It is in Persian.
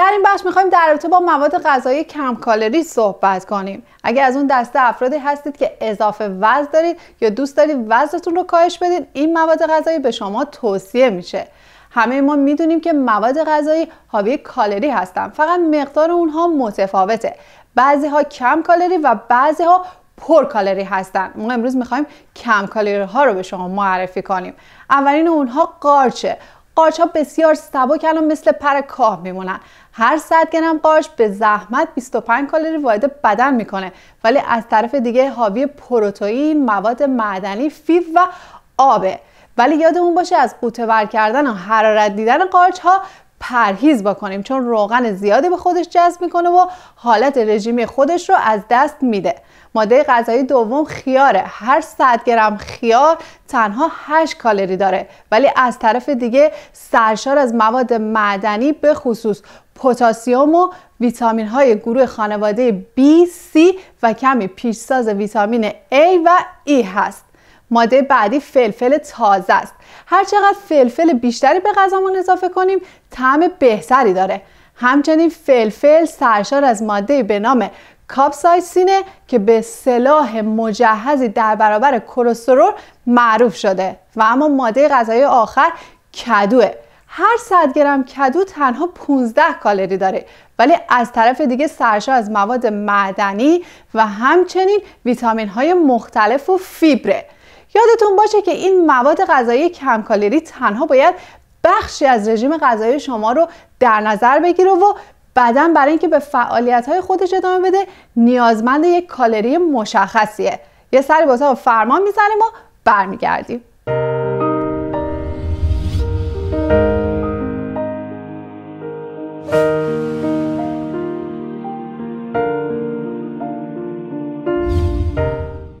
در این بخش میخوایم در رابطه با مواد غذایی کم کالری صحبت کنیم اگر از اون دسته افرادی هستید که اضافه وزن دارید یا دوست دارید وزنتون رو کاهش بدید این مواد غذایی به شما توصیه میشه همه ما میدونیم که مواد غذایی حاوی کالری هستن فقط مقدار اونها متفاوته بعضی ها کم کالری و بعضی ها پر کالری هستن ما امروز میخوایم کم کالری ها رو به شما معرفی کنیم اولین اونها قارچه قارچ ها بسیار سبک الان مثل پر کاه میمونن هر صد گرم قارچ به زحمت 25 کالری وارد بدن میکنه ولی از طرف دیگه حاوی پروتئین، مواد معدنی، فیب و آبه ولی یادمون باشه از قوطهور کردن و حرارت دیدن قارچ ها پرهیز بکنیم چون روغن زیادی به خودش جذب میکنه و حالت رژیمی خودش رو از دست میده ماده غذایی دوم خیاره هر 100 گرم خیار تنها 8 کالری داره ولی از طرف دیگه سرشار از مواد معدنی به خصوص پتاسیم و ویتامین های گروه خانواده B, C و کمی پیشساز ویتامین A و E هست ماده بعدی فلفل تازه است هرچقدر فلفل بیشتری به غذامون اضافه کنیم طعم بهتری داره همچنین فلفل سرشار از ماده به نام کاپسایسینه که به سلاح مجهزی در برابر کلسترول معروف شده و اما ماده غذایی آخر کدوه هر 100 گرم کدو تنها 15 کالری داره ولی از طرف دیگه سرشار از مواد معدنی و همچنین ویتامین های مختلف و فیبره یادتون باشه که این مواد غذایی کم کالری تنها باید بخشی از رژیم غذایی شما رو در نظر بگیره و بدن برای اینکه به فعالیت های خودش ادامه بده نیازمند یک کالری مشخصیه یه سری و فرمان میزنیم و برمیگردیم